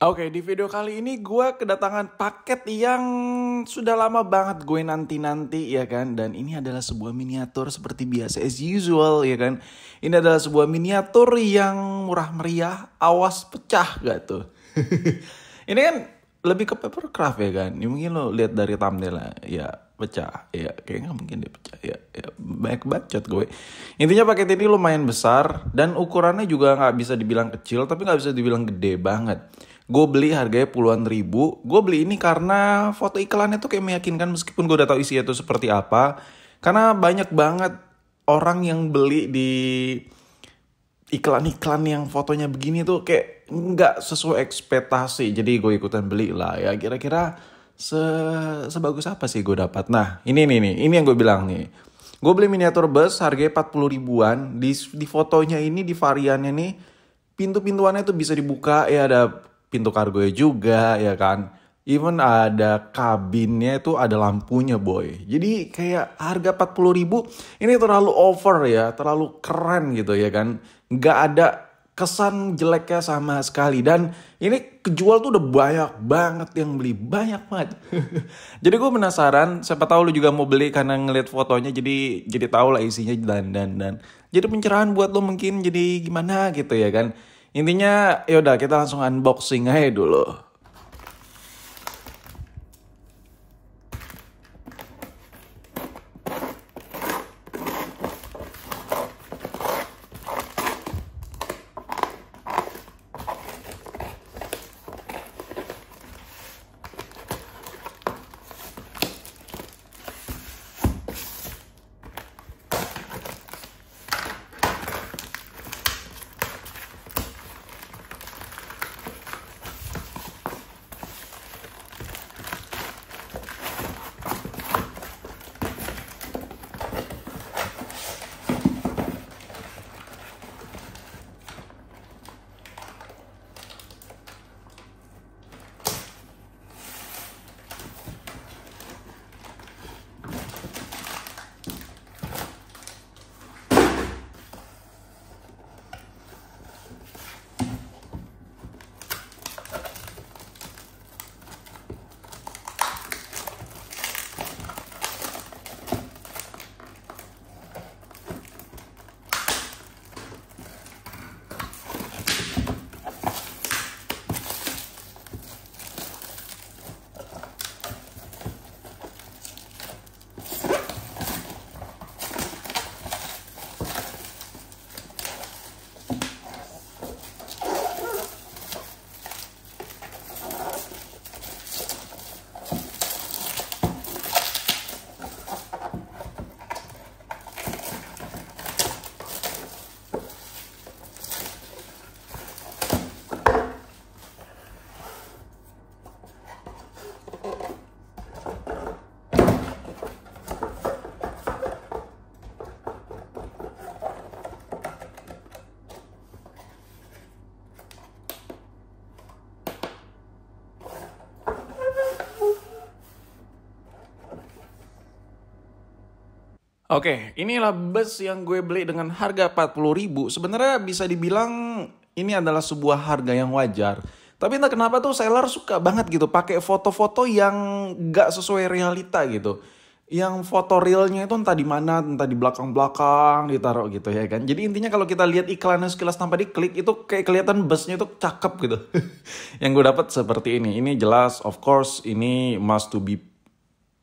Oke, di video kali ini gue kedatangan paket yang sudah lama banget gue nanti-nanti ya kan. Dan ini adalah sebuah miniatur seperti biasa as usual ya kan. Ini adalah sebuah miniatur yang murah meriah, awas pecah gak tuh. ini kan lebih ke paper craft ya kan. Ini ya, mungkin lo lihat dari thumbnail ya pecah ya kayaknya mungkin dia pecah ya, ya banyak bacot gue intinya paket ini lumayan besar dan ukurannya juga nggak bisa dibilang kecil tapi nggak bisa dibilang gede banget gue beli harganya puluhan ribu gue beli ini karena foto iklannya tuh kayak meyakinkan meskipun gue udah tahu isinya tuh seperti apa karena banyak banget orang yang beli di iklan-iklan yang fotonya begini tuh kayak nggak sesuai ekspektasi jadi gue ikutan beli lah ya kira-kira se sebagus apa sih gue dapat nah ini nih nih ini yang gue bilang nih gue beli miniatur bus harganya 40 ribuan di di fotonya ini di variannya nih pintu-pintuannya tuh bisa dibuka ya ada pintu kargonya juga ya kan. Even ada kabinnya itu ada lampunya boy. Jadi kayak harga 40 ribu ini terlalu over ya, terlalu keren gitu ya kan. Nggak ada kesan jeleknya sama sekali dan ini kejual tuh udah banyak banget yang beli banyak banget jadi gue penasaran siapa tahu lu juga mau beli karena ngeliat fotonya jadi jadi tahu lah isinya dan dan dan jadi pencerahan buat lo mungkin jadi gimana gitu ya kan Intinya yaudah kita langsung unboxing aja dulu. Oke, inilah bus yang gue beli dengan harga 40.000. Sebenarnya bisa dibilang ini adalah sebuah harga yang wajar. Tapi entah kenapa tuh seller suka banget gitu pakai foto-foto yang gak sesuai realita gitu. Yang foto realnya itu entah di mana, entah di belakang-belakang ditaruh gitu ya kan. Jadi intinya kalau kita lihat iklannya sekilas tanpa diklik itu kayak kelihatan busnya itu cakep gitu. yang gue dapat seperti ini. Ini jelas of course ini must to be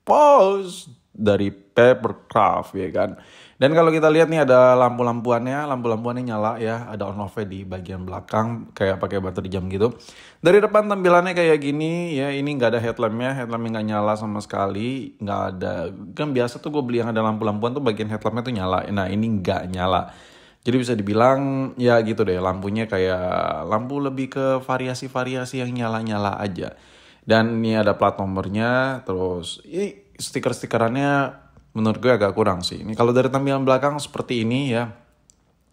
post dari paper craft ya kan. Dan kalau kita lihat nih ada lampu-lampuannya, lampu-lampuannya nyala ya, ada on off di bagian belakang kayak pakai baterai jam gitu. Dari depan tampilannya kayak gini ya, ini nggak ada headlampnya, headlampnya nggak nyala sama sekali, nggak ada. Kan biasa tuh gue beli yang ada lampu-lampuan tuh bagian headlampnya tuh nyala, nah ini nggak nyala. Jadi bisa dibilang ya gitu deh, lampunya kayak lampu lebih ke variasi-variasi yang nyala-nyala aja. Dan ini ada plat nomornya, terus ini stiker-stikerannya menurut gue agak kurang sih. Ini kalau dari tampilan belakang seperti ini ya.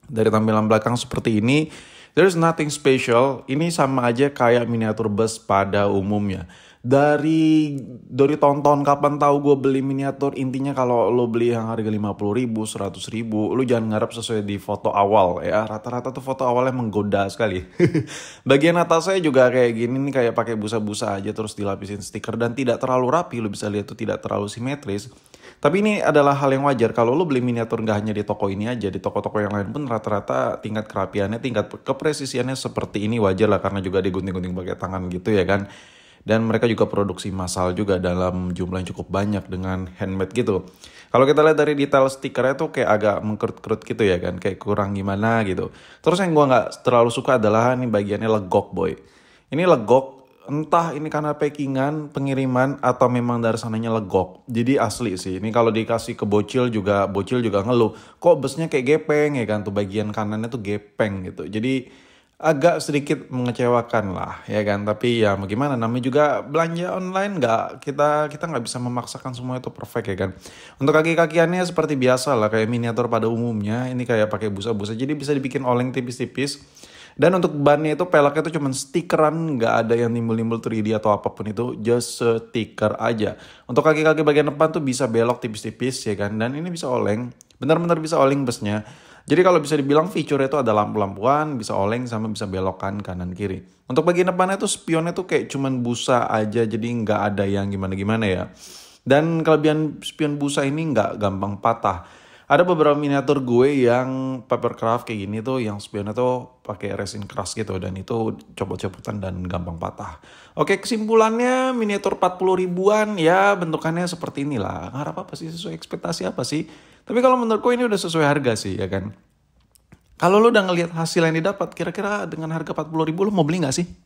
Dari tampilan belakang seperti ini, there is nothing special. Ini sama aja kayak miniatur bus pada umumnya dari dari tonton kapan tahu gue beli miniatur intinya kalau lo beli yang harga lima puluh ribu seratus ribu lo jangan ngarep sesuai di foto awal ya rata-rata tuh foto awalnya menggoda sekali bagian atasnya juga kayak gini nih kayak pakai busa-busa aja terus dilapisin stiker dan tidak terlalu rapi lo bisa lihat tuh tidak terlalu simetris tapi ini adalah hal yang wajar kalau lo beli miniatur nggak hanya di toko ini aja di toko-toko yang lain pun rata-rata tingkat kerapiannya tingkat kepresisiannya seperti ini wajar lah karena juga digunting-gunting pakai tangan gitu ya kan dan mereka juga produksi massal juga dalam jumlah yang cukup banyak dengan handmade gitu. Kalau kita lihat dari detail stikernya tuh kayak agak mengkerut-kerut gitu ya kan, kayak kurang gimana gitu. Terus yang gua nggak terlalu suka adalah ini bagiannya legok boy. Ini legok entah ini karena packingan, pengiriman, atau memang dari sananya legok. Jadi asli sih, ini kalau dikasih ke bocil juga, bocil juga ngeluh. Kok busnya kayak gepeng ya kan, tuh bagian kanannya tuh gepeng gitu. Jadi agak sedikit mengecewakan lah ya kan tapi ya bagaimana gimana namanya juga belanja online nggak kita kita nggak bisa memaksakan semua itu perfect ya kan untuk kaki kakiannya seperti biasa lah kayak miniatur pada umumnya ini kayak pakai busa busa jadi bisa dibikin oleng tipis tipis dan untuk bannya itu pelaknya itu cuma stikeran, nggak ada yang nimbul-nimbul 3D atau apapun itu, just stiker aja. Untuk kaki-kaki bagian depan tuh bisa belok tipis-tipis ya kan, dan ini bisa oleng, benar-benar bisa oleng busnya. Jadi kalau bisa dibilang fitur itu ada lampu-lampuan, bisa oleng sama bisa belokan kanan kiri. Untuk bagian depannya tuh spionnya tuh kayak cuman busa aja jadi nggak ada yang gimana-gimana ya. Dan kelebihan spion busa ini nggak gampang patah ada beberapa miniatur gue yang paper craft kayak gini tuh yang sebenarnya tuh pakai resin keras gitu dan itu copot-copotan dan gampang patah. Oke kesimpulannya miniatur 40 ribuan ya bentukannya seperti inilah. Harap apa sih sesuai ekspektasi apa sih. Tapi kalau menurut gue ini udah sesuai harga sih ya kan. Kalau lo udah ngelihat hasil yang didapat, kira-kira dengan harga 40 ribu lo mau beli nggak sih?